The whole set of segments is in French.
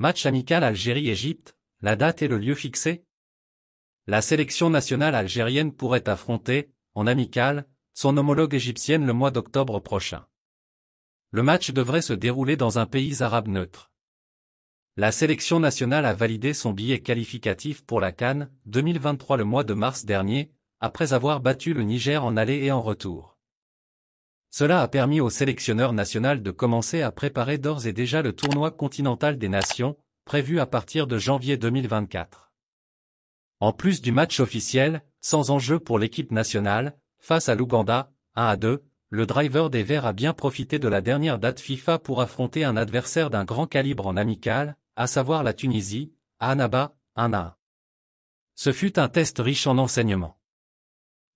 Match amical Algérie-Égypte, la date et le lieu fixé La sélection nationale algérienne pourrait affronter, en amical, son homologue égyptienne le mois d'octobre prochain. Le match devrait se dérouler dans un pays arabe neutre. La sélection nationale a validé son billet qualificatif pour la Cannes 2023 le mois de mars dernier, après avoir battu le Niger en aller et en retour. Cela a permis au sélectionneur national de commencer à préparer d'ores et déjà le tournoi continental des nations, prévu à partir de janvier 2024. En plus du match officiel, sans enjeu pour l'équipe nationale, face à l'Ouganda, 1 à 2, le driver des Verts a bien profité de la dernière date FIFA pour affronter un adversaire d'un grand calibre en amical, à savoir la Tunisie, à Annaba, 1 à 1. Ce fut un test riche en enseignements.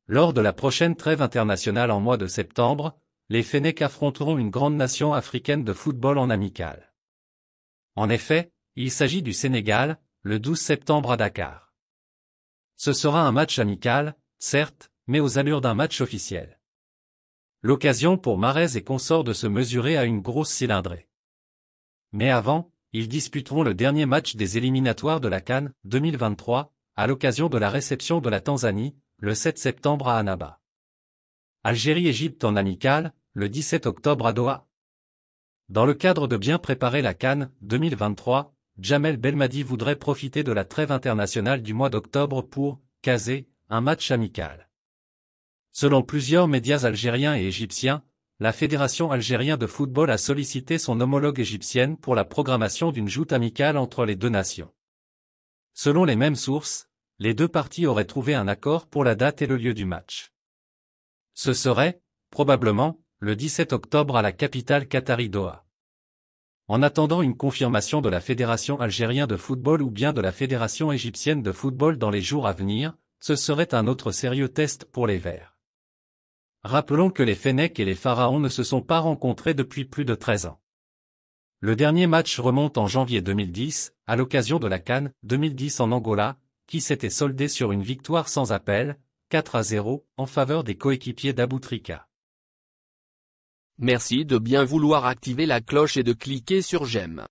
Lors de la prochaine trêve internationale en mois de septembre, les Fennecs affronteront une grande nation africaine de football en amical. En effet, il s'agit du Sénégal, le 12 septembre à Dakar. Ce sera un match amical, certes, mais aux allures d'un match officiel. L'occasion pour Marais et consorts de se mesurer à une grosse cylindrée. Mais avant, ils disputeront le dernier match des éliminatoires de la Cannes 2023, à l'occasion de la réception de la Tanzanie, le 7 septembre à Annaba. Algérie-Égypte en amical, le 17 octobre à Doha. Dans le cadre de bien préparer la Cannes 2023, Jamel Belmadi voudrait profiter de la trêve internationale du mois d'octobre pour caser un match amical. Selon plusieurs médias algériens et égyptiens, la Fédération algérienne de football a sollicité son homologue égyptienne pour la programmation d'une joute amicale entre les deux nations. Selon les mêmes sources, les deux parties auraient trouvé un accord pour la date et le lieu du match. Ce serait, probablement, le 17 octobre à la capitale qatari Doha. En attendant une confirmation de la Fédération algérienne de football ou bien de la Fédération égyptienne de football dans les jours à venir, ce serait un autre sérieux test pour les Verts. Rappelons que les Fennecs et les Pharaons ne se sont pas rencontrés depuis plus de 13 ans. Le dernier match remonte en janvier 2010, à l'occasion de la Cannes 2010 en Angola, qui s'était soldé sur une victoire sans appel, 4 à 0 en faveur des coéquipiers d'Aboutrika. Merci de bien vouloir activer la cloche et de cliquer sur j'aime.